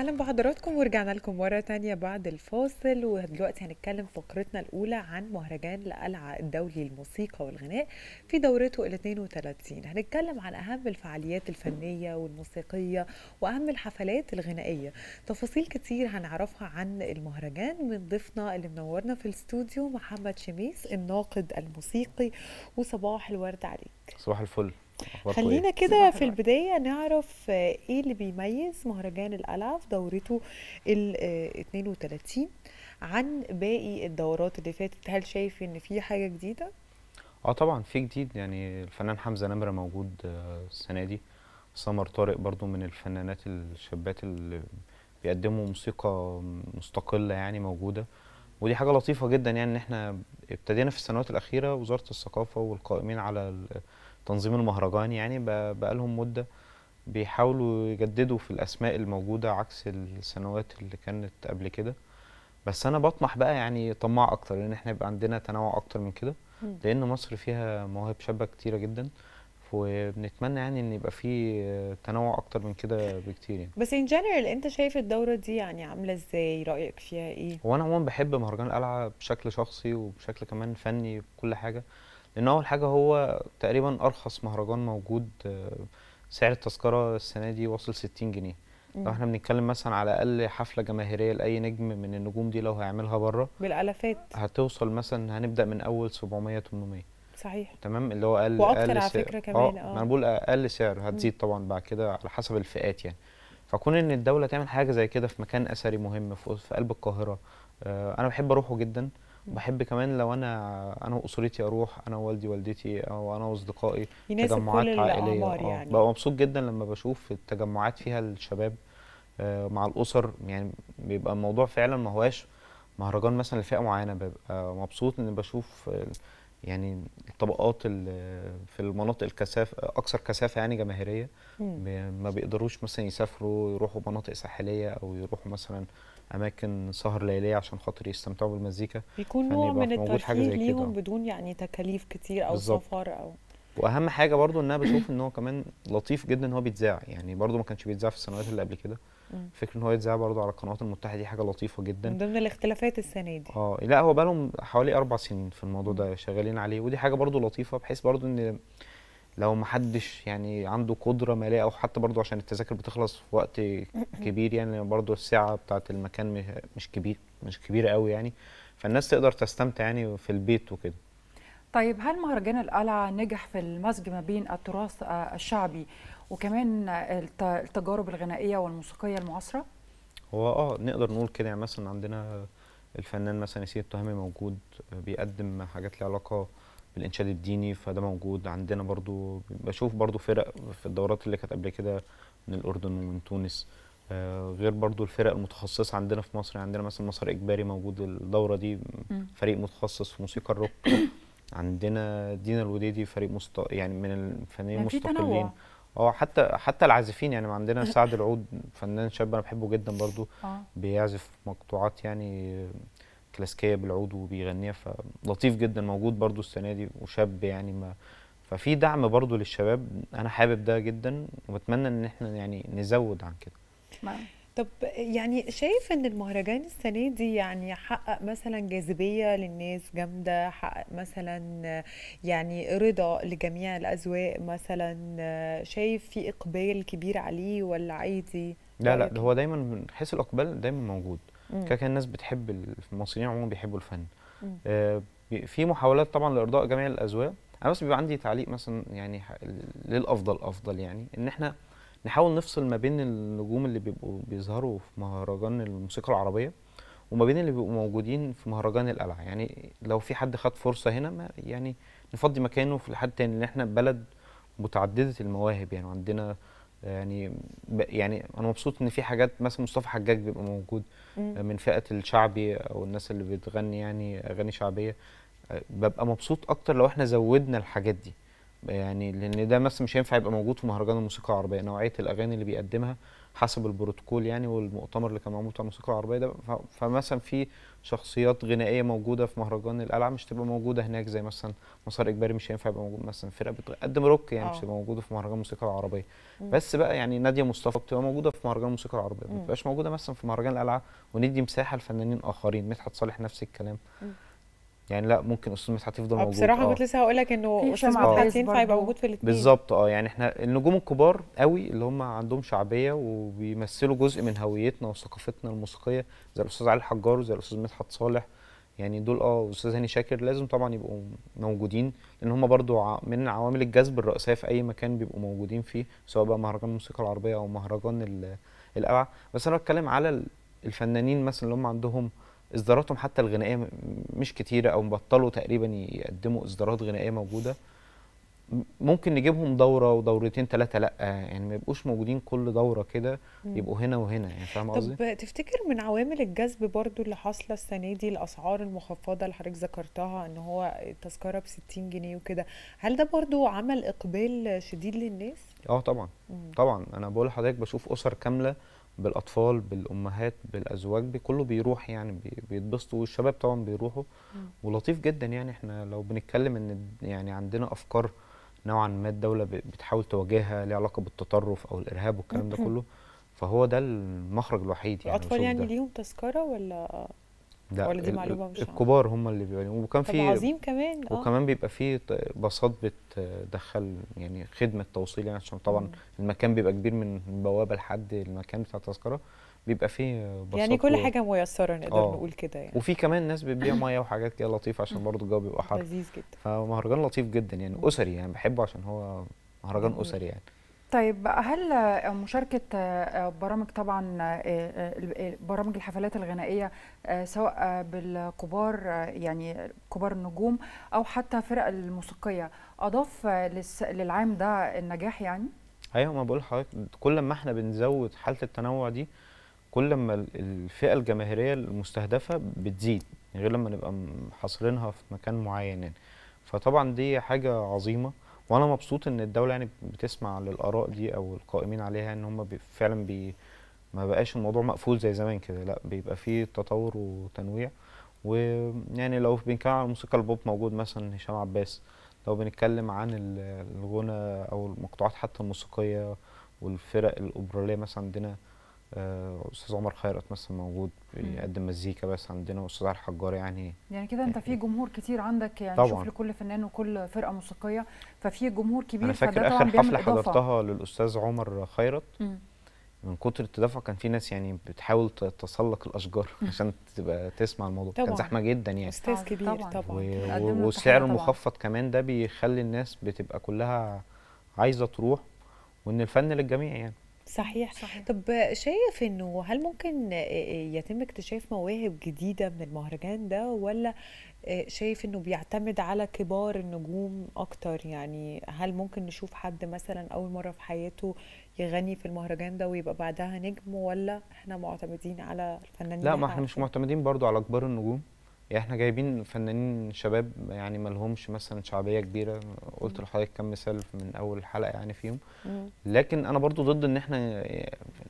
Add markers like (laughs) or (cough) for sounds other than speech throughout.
اهلا بحضراتكم ورجعنا لكم مره تانية بعد الفاصل ودلوقتي هنتكلم فقرتنا الاولى عن مهرجان القلعه الدولي للموسيقى والغناء في دورته ال 32 هنتكلم عن اهم الفعاليات الفنيه والموسيقيه واهم الحفلات الغنائيه تفاصيل كتير هنعرفها عن المهرجان من ضيفنا اللي منورنا في الاستوديو محمد شميس الناقد الموسيقي وصباح الورد عليك صباح الفل خلينا كده في البدايه نعرف ايه اللي بيميز مهرجان الالعاب دورته ال 32 عن باقي الدورات اللي فاتت هل شايف ان في حاجه جديده اه طبعا في جديد يعني الفنان حمزه نمره موجود آه، السنه دي سمر طارق برضو من الفنانات الشابات اللي بيقدموا موسيقى مستقله يعني موجوده ودي حاجه لطيفه جدا يعني ان احنا ابتدينا في السنوات الاخيره وزاره الثقافه والقائمين على تنظيم المهرجان يعني بقى بقالهم مده بيحاولوا يجددوا في الاسماء الموجوده عكس السنوات اللي كانت قبل كده بس انا بطمح بقى يعني طماع اكتر لان احنا يبقى عندنا تنوع اكتر من كده لان مصر فيها مواهب شابه كتيره جدا وبنتمنى يعني ان يبقى في تنوع اكتر من كده بكتير يعني بس ان جنرال انت شايف الدوره دي يعني عامله ازاي رايك فيها ايه وانا عموما بحب مهرجان القلعه بشكل شخصي وبشكل كمان فني بكل حاجه لان اول حاجه هو تقريبا ارخص مهرجان موجود آه، سعر التذكره السنه دي واصل 60 جنيه لو احنا بنتكلم مثلا على اقل حفله جماهيريه لاي نجم من النجوم دي لو هيعملها بره بالالافات هتوصل مثلا هنبدا من اول 700 800 صحيح تمام اللي هو اقل واكتر أقل على فكره آه، كمان اه انا بقول اقل سعر هتزيد طبعا بعد كده على حسب الفئات يعني فكون ان الدوله تعمل حاجه زي كده في مكان اثري مهم في قلب القاهره آه، انا بحب اروحه جدا بحب كمان لو انا انا واسرتي اروح انا ووالدي والدتي او انا واصدقائي تجمعات كل عائليه آه، يعني. ببقى مبسوط جدا لما بشوف التجمعات فيها الشباب آه، مع الاسر يعني بيبقى الموضوع فعلا ما هواش مهرجان مثلا لفئه معينه ببقى مبسوط ان بشوف يعني الطبقات في المناطق الكثافه اكثر كثافه يعني جماهيريه ما بيقدروش مثلا يسافروا يروحوا مناطق ساحليه او يروحوا مثلا اماكن سهر ليليه عشان خاطر يستمتعوا بالمزيكا بيكون نوع من الترفيه ليهم بدون يعني تكاليف كتير او بالزبط. سفر او واهم حاجه برضو ان انا بشوف ان هو كمان لطيف جدا ان هو بيتذاع يعني برضو ما كانش بيتذاع في السنوات اللي قبل كده فكره ان هو يتذاع برضو على القنوات المتحده دي حاجه لطيفه جدا من ضمن الاختلافات السنه دي اه لا هو بقالهم حوالي اربع سنين في الموضوع ده شغالين عليه ودي حاجه برضو لطيفه بحيث برضو ان لو ما حدش يعني عنده قدره ماليه او حتى برضو عشان التذاكر بتخلص في وقت كبير يعني برضو السعه بتاعه المكان مش كبير مش كبيره قوي يعني فالناس تقدر تستمتع يعني في البيت وكده طيب هل مهرجان القلعه نجح في المزج ما بين التراث آه، الشعبي وكمان التجارب الغنائيه والموسيقيه المعاصره هو اه نقدر نقول كده يعني مثلا عندنا الفنان مثلا ياسين التهامي موجود آه، بيقدم حاجات ليها علاقه بالانشاد الديني فده موجود عندنا برضو بشوف برضو فرق في الدورات اللي كانت قبل كده من الاردن ومن تونس آه، غير برضو الفرق المتخصصة عندنا في مصر يعني عندنا مثلا مصر إجباري موجود الدورة دي فريق متخصص في موسيقى الروك عندنا دينا الوديدي فريق مست... يعني من الفنانين يعني المستقلين اه حتى حتى العازفين يعني عندنا سعد العود فنان شاب انا بحبه جدا برضو آه. بيعزف مقطوعات يعني كلاسيكيه بالعود وبيغنيها فلطيف جدا موجود برضو السنه دي وشاب يعني ما ففي دعم برضو للشباب انا حابب ده جدا وبتمنى ان احنا يعني نزود عن كده ما. نعم. طب يعني شايف ان المهرجان السنه دي يعني حقق مثلا جاذبيه للناس جامده حقق مثلا يعني رضا لجميع الاذواق مثلا شايف في اقبال كبير عليه ولا عادي لا لا هو إيه؟ دايما حس حيث الاقبال دايما موجود كده كده الناس بتحب المصريين عموما بيحبوا الفن آه في محاولات طبعا لارضاء جميع الاذواق انا بس بيبقى عندي تعليق مثلا يعني للافضل افضل يعني ان احنا نحاول نفصل ما بين النجوم اللي بيبقوا بيظهروا في مهرجان الموسيقى العربيه وما بين اللي بيبقوا موجودين في مهرجان القلعه يعني لو في حد خد فرصه هنا ما يعني نفضي مكانه في حد تاني ان احنا بلد متعدده المواهب يعني عندنا يعني يعني انا مبسوط ان في حاجات مثلا مصطفى حجاج بيبقى موجود من فئه الشعبي او الناس اللي بتغني يعني اغاني شعبيه ببقى مبسوط اكتر لو احنا زودنا الحاجات دي يعني لان ده مثلا مش هينفع يبقى موجود في مهرجان الموسيقى العربيه نوعيه الاغاني اللي بيقدمها حسب البروتوكول يعني والمؤتمر اللي كان معمول بتاع الموسيقى العربيه ده فمثلا في شخصيات غنائيه موجوده في مهرجان القلعه مش تبقى موجوده هناك زي مثلا مسار اجباري مش هينفع يبقى موجود مثلا فرقه بتقدم روك يعني أوه. مش آه. تبقى موجوده في مهرجان الموسيقى العربيه بس بقى يعني ناديه مصطفى بتبقى موجوده في مهرجان الموسيقى العربيه ما بتبقاش موجوده مثلا في مهرجان القلعه وندي مساحه لفنانين اخرين مدحت صالح نفس الكلام يعني لا ممكن اسطول مدحت يفضل آه، موجود بصراحه آه. كنت لسه هقول لك انه اسطول مدحت ينفع يبقى موجود في الاثنين بالظبط اه يعني احنا النجوم الكبار قوي اللي هم عندهم شعبيه وبيمثلوا جزء من هويتنا وثقافتنا الموسيقيه زي الاستاذ علي الحجار وزي الاستاذ مدحت صالح يعني دول اه والاستاذ هاني شاكر لازم طبعا يبقوا موجودين لان هم برضو من عوامل الجذب الرئيسيه في اي مكان بيبقوا موجودين فيه سواء بقى مهرجان الموسيقى العربيه او مهرجان القلعه بس انا بتكلم على الفنانين مثلا اللي هم عندهم اصداراتهم حتى الغنائيه مش كتيره او بطلوا تقريبا يقدموا اصدارات غنائيه موجوده ممكن نجيبهم دوره ودورتين ثلاثه لا يعني ما يبقوش موجودين كل دوره كده يبقوا هنا وهنا يعني فاهم قصدي طب تفتكر من عوامل الجذب برضو اللي حاصله السنه دي الاسعار المخفضه اللي حضرتك ذكرتها ان هو التذكره ب 60 جنيه وكده هل ده برضو عمل اقبال شديد للناس اه طبعا مم. طبعا انا بقول لحضرتك بشوف اسر كامله بالاطفال بالامهات بالازواج بي كله بيروح يعني بي بيتبسطوا والشباب طبعا بيروحوا ولطيف جدا يعني احنا لو بنتكلم ان يعني عندنا افكار نوعا ما الدوله بتحاول تواجهها ليها علاقه بالتطرف او الارهاب والكلام ده كله فهو ده المخرج الوحيد يعني الاطفال يعني ليهم تذكره ولا ده ولا دي معلومه مش الكبار هم اللي بيعلموا وكان في عظيم كمان آه. وكمان بيبقى في باصات بتدخل يعني خدمه توصيل يعني عشان طبعا مم. المكان بيبقى كبير من بوابه لحد المكان بتاع التذكره بيبقى فيه باصات يعني كل و... حاجه ميسره نقدر آه. نقول كده يعني وفي كمان ناس بتبيع ميه وحاجات كده لطيفه عشان برضه الجو بيبقى حر لذيذ جدا فمهرجان لطيف جدا يعني مم. اسري يعني بحبه عشان هو مهرجان مم. اسري يعني طيب هل مشاركة آه، برامج طبعا آه، آه، برامج الحفلات الغنائية سواء بالكبار يعني كبار النجوم أو حتى فرق الموسيقية أضاف للعام ده النجاح يعني؟ أيوة ما بقول لحضرتك كل ما احنا بنزود حالة التنوع دي كل ما الفئة الجماهيرية المستهدفة بتزيد غير لما نبقى حاصرينها في مكان معين يعني فطبعا دي حاجة عظيمة وانا مبسوط ان الدوله يعني بتسمع للاراء دي او القائمين عليها ان هم فعلا بي ما بقاش الموضوع مقفول زي زمان كده لا بيبقى فيه تطور وتنويع ويعني لو بنتكلم عن موسيقى البوب موجود مثلا هشام عباس لو بنتكلم عن الغنى او المقطوعات حتى الموسيقيه والفرق الاوبراليه مثلا عندنا آه، استاذ عمر خيرت مثلا موجود بيقدم مزيكا بس عندنا واستاذ علي الحجار يعني يعني كده انت في يعني جمهور كتير عندك يعني طبعا. شوف لكل فنان وكل فرقه موسيقيه ففي جمهور كبير انا فاكر اخر حفله حضرتها للاستاذ عمر خيرت مم. من كتر التدفع كان في ناس يعني بتحاول تتسلق الاشجار (laughs) عشان تبقى تسمع الموضوع طبعا. كان زحمه جدا يعني استاذ كبير طبعا, طبعا. و... والسعر المخفض كمان ده بيخلي الناس بتبقى كلها عايزه تروح وان الفن للجميع يعني صحيح. صحيح طب شايف انه هل ممكن آه، آه، يتم اكتشاف مواهب جديده من المهرجان ده ولا آه، شايف انه بيعتمد على كبار النجوم اكتر يعني هل ممكن نشوف حد مثلا اول مره في حياته يغني في المهرجان ده ويبقى بعدها نجم ولا احنا معتمدين على الفنانين لا ما احنا مش معتمدين برضو على كبار النجوم يعني احنا جايبين فنانين شباب يعني ما لهمش مثلا شعبيه كبيره قلت لحضرتك كم مثال من اول الحلقه يعني فيهم لكن انا برضو ضد ان احنا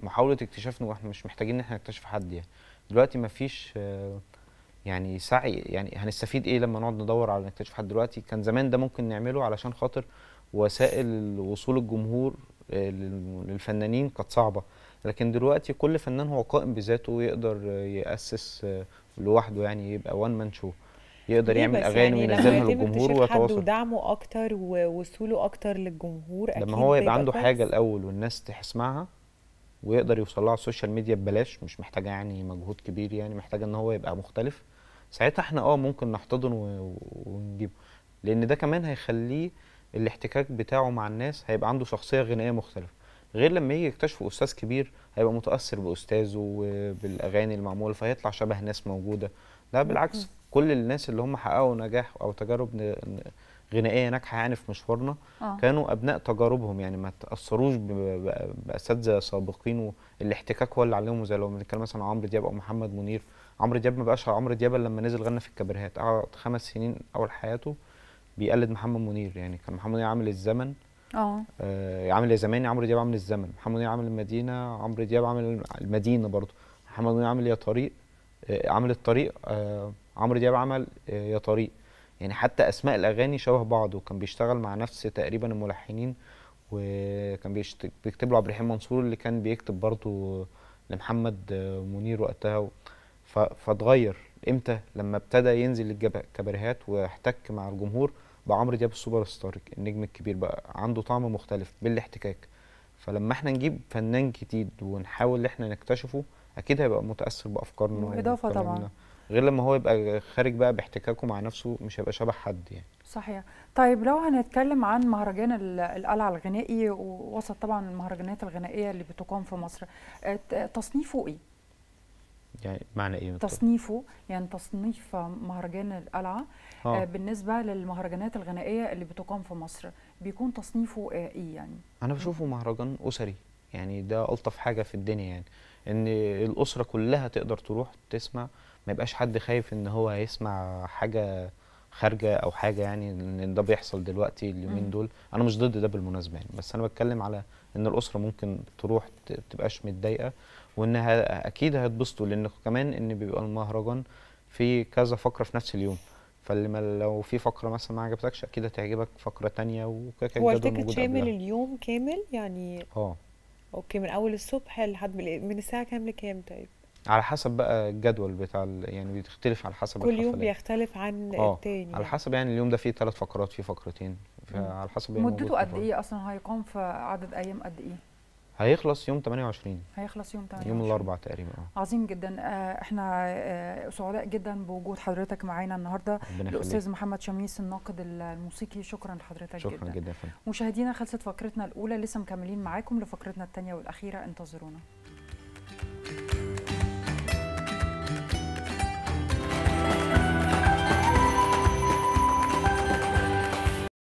محاوله اكتشافنا واحنا مش محتاجين ان احنا نكتشف حد يعني دلوقتي ما فيش يعني سعي يعني هنستفيد ايه لما نقعد ندور على نكتشف حد دلوقتي كان زمان ده ممكن نعمله علشان خاطر وسائل وصول الجمهور آه، للفنانين كانت صعبه لكن دلوقتي كل فنان هو قائم بذاته ويقدر ياسس آه، لوحده يعني يبقى وان مان شو يقدر يعمل اغاني يعني وينزلها للجمهور ويتواصل حد ودعمه اكتر ووصوله اكتر للجمهور اكيد لما هو يبقى عنده بس. حاجه الاول والناس تسمعها ويقدر يوصل لها على السوشيال ميديا ببلاش مش محتاجه يعني مجهود كبير يعني محتاجه ان هو يبقى مختلف ساعتها احنا اه ممكن نحتضن ونجيبه لان ده كمان هيخليه الاحتكاك بتاعه مع الناس هيبقى عنده شخصيه غنائيه مختلفه غير لما يجي يكتشفوا استاذ كبير هيبقى متاثر باستاذه وبالاغاني المعموله فهيطلع شبه ناس موجوده لا بالعكس كل الناس اللي هم حققوا نجاح او تجارب غنائيه ناجحه يعني في مشوارنا آه. كانوا ابناء تجاربهم يعني ما تاثروش باساتذه سابقين والاحتكاك هو اللي علمهم زي لو بنتكلم مثلا عمرو دياب او محمد منير عمرو دياب ما بقاش عمرو دياب لما نزل غنى في الكابريهات قعد خمس سنين اول حياته بيقلد محمد منير يعني كان محمد منير عامل الزمن اه. اه عامل يا زماني عمرو دياب عامل الزمن محمد منير عامل المدينه عمرو دياب عامل المدينه برضه محمد منير عامل يا طريق آه، عامل الطريق آه، عمرو دياب عمل يا طريق يعني حتى اسماء الاغاني شبه بعض وكان بيشتغل مع نفس تقريبا الملحنين وكان بيكتب له عبد الرحيم منصور اللي كان بيكتب برضه لمحمد منير وقتها فاتغير امتى لما ابتدى ينزل الكباريهات واحتك مع الجمهور بعمرو دياب السوبر ستار النجم الكبير بقى عنده طعم مختلف بالاحتكاك فلما احنا نجيب فنان جديد ونحاول ان احنا نكتشفه اكيد هيبقى متاثر بافكارنا اضافه طبعا غير لما هو يبقى خارج بقى باحتكاكه مع نفسه مش هيبقى شبه حد يعني صحيح طيب لو هنتكلم عن مهرجان القلعه الغنائي ووسط طبعا المهرجانات الغنائيه اللي بتقام في مصر آه، تصنيفه ايه يعني معنى ايه مطلع. تصنيفه يعني تصنيف مهرجان القلعه آه. آه. بالنسبه للمهرجانات الغنائيه اللي بتقام في مصر بيكون تصنيفه آه، ايه يعني انا بشوفه مهرجان اسري يعني ده الطف حاجه في الدنيا يعني ان الاسره كلها تقدر تروح تسمع ما يبقاش حد خايف ان هو هيسمع حاجه خارجه او حاجه يعني ان ده بيحصل دلوقتي اليومين دول انا مش ضد ده بالمناسبه يعني بس انا بتكلم على ان الاسره ممكن تروح تبقاش متضايقه وانها اكيد هيتبسطوا لان كمان ان بيبقى المهرجان في كذا فقره في نفس اليوم فاللي لو في فقره مثلا ما عجبتكش اكيد هتعجبك فقره تانية وكده كده هو التيكت شامل اليوم كامل يعني اه اوكي من اول الصبح لحد من الساعه كام لكام طيب على حسب بقى الجدول بتاع يعني بتختلف على حسب كل يوم بيختلف عن آه. التاني على يعني. حسب يعني اليوم ده فيه ثلاث فقرات فيه فقرتين على حسب يعني مدته قد ايه اصلا هيقام في عدد ايام قد ايه هيخلص يوم 28 هيخلص يوم 28 يوم الاربعاء تقريبا اه عظيم جدا آه، احنا آه، سعداء جدا بوجود حضرتك معانا النهارده الاستاذ محمد شميس الناقد الموسيقي شكرا لحضرتك شكرا جدا, جدا مشاهدينا خلصت فقرتنا الاولى لسه مكملين معاكم لفقرتنا الثانيه والاخيره انتظرونا